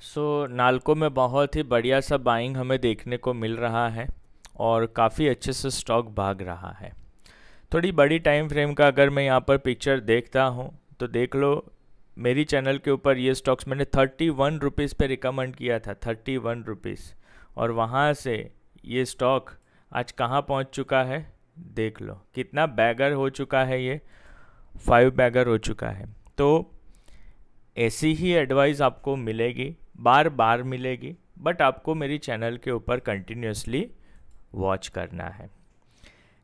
सो so, NALCO में बहुत ही बढ़िया सा बाइंग हमें देखने को मिल रहा है और काफ़ी अच्छे से स्टॉक भाग रहा है थोड़ी बड़ी टाइम फ्रेम का अगर मैं यहाँ पर पिक्चर देखता हूँ तो देख लो मेरी चैनल के ऊपर ये स्टॉक्स मैंने थर्टी वन रुपीज़ पर रिकमेंड किया था थर्टी वन रुपीज़ और वहाँ से ये स्टॉक आज कहाँ पहुँच चुका है देख लो कितना बैगर हो चुका है ये फाइव बैगर हो चुका है तो ऐसी ही एडवाइस आपको मिलेगी बार बार मिलेगी बट आपको मेरी चैनल के ऊपर कंटिन्यूसली वॉच करना है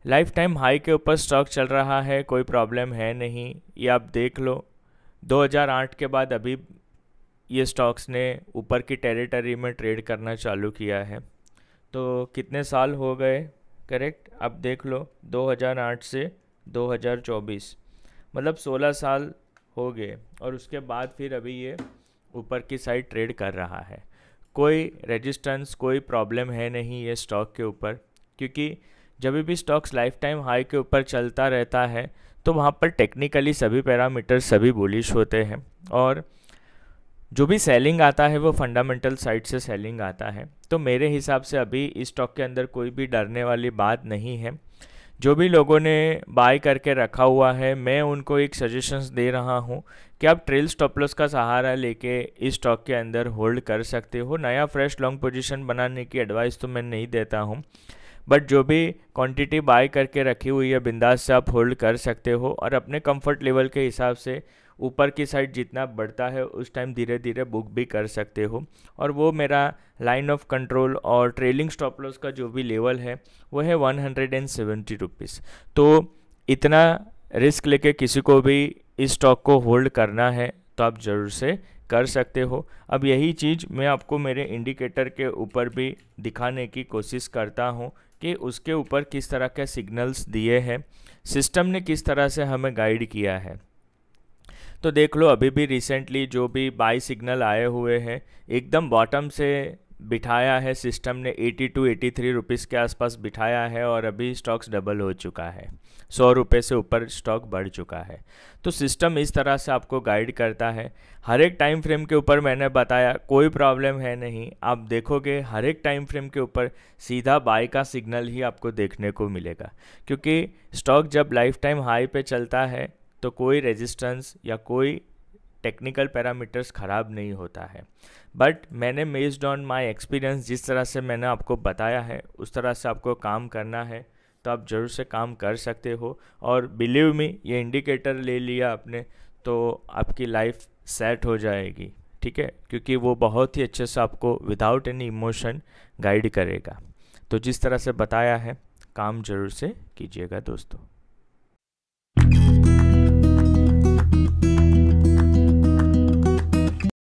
लाइफ टाइम हाई के ऊपर स्टॉक चल रहा है कोई प्रॉब्लम है नहीं ये आप देख लो 2008 के बाद अभी ये स्टॉक्स ने ऊपर की टेरिटरी में ट्रेड करना चालू किया है तो कितने साल हो गए करेक्ट आप देख लो 2008 से 2024 मतलब 16 साल हो गए और उसके बाद फिर अभी ये ऊपर की साइड ट्रेड कर रहा है कोई रेजिस्टेंस कोई प्रॉब्लम है नहीं ये स्टॉक के ऊपर क्योंकि जब भी स्टॉक्स लाइफ टाइम हाई के ऊपर चलता रहता है तो वहाँ पर टेक्निकली सभी पैरामीटर सभी बुलिश होते हैं और जो भी सेलिंग आता है वो फंडामेंटल साइड से सेलिंग आता है तो मेरे हिसाब से अभी इस स्टॉक के अंदर कोई भी डरने वाली बात नहीं है जो भी लोगों ने बाय करके रखा हुआ है मैं उनको एक सजेशंस दे रहा हूँ कि आप ट्रेल स्टॉपलस का सहारा लेके इस स्टॉक के अंदर होल्ड कर सकते हो नया फ्रेश लॉन्ग पोजीशन बनाने की एडवाइस तो मैं नहीं देता हूँ बट जो भी क्वांटिटी बाय करके रखी हुई है बिंदास से आप होल्ड कर सकते हो और अपने कंफर्ट लेवल के हिसाब से ऊपर की साइड जितना बढ़ता है उस टाइम धीरे धीरे बुक भी कर सकते हो और वो मेरा लाइन ऑफ कंट्रोल और ट्रेलिंग स्टॉप लॉस का जो भी लेवल है वो है one hundred and seventy rupees तो इतना रिस्क लेके किसी को भी इस स्टॉक को होल्ड करना है तो आप ज़रूर से कर सकते हो अब यही चीज़ मैं आपको मेरे इंडिकेटर के ऊपर भी दिखाने की कोशिश करता हूँ कि उसके ऊपर किस तरह के सिग्नल्स दिए हैं सिस्टम ने किस तरह से हमें गाइड किया है तो देख लो अभी भी रिसेंटली जो भी बाई सिग्नल आए हुए हैं एकदम बॉटम से बिठाया है सिस्टम ने 82 टू एटी थ्री के आसपास बिठाया है और अभी स्टॉक्स डबल हो चुका है सौ रुपये से ऊपर स्टॉक बढ़ चुका है तो सिस्टम इस तरह से आपको गाइड करता है हर एक टाइम फ्रेम के ऊपर मैंने बताया कोई प्रॉब्लम है नहीं आप देखोगे हर एक टाइम फ्रेम के ऊपर सीधा बाई का सिग्नल ही आपको देखने को मिलेगा क्योंकि स्टॉक जब लाइफ टाइम हाई पे चलता है तो कोई रेजिस्टेंस या कोई टेक्निकल पैरामीटर्स ख़राब नहीं होता है बट मैंने बेस्ड ऑन माय एक्सपीरियंस जिस तरह से मैंने आपको बताया है उस तरह से आपको काम करना है तो आप ज़रूर से काम कर सकते हो और बिलीव मी ये इंडिकेटर ले लिया आपने तो आपकी लाइफ सेट हो जाएगी ठीक है क्योंकि वो बहुत ही अच्छे से आपको विदाउट एनी इमोशन गाइड करेगा तो जिस तरह से बताया है काम ज़रूर से कीजिएगा दोस्तों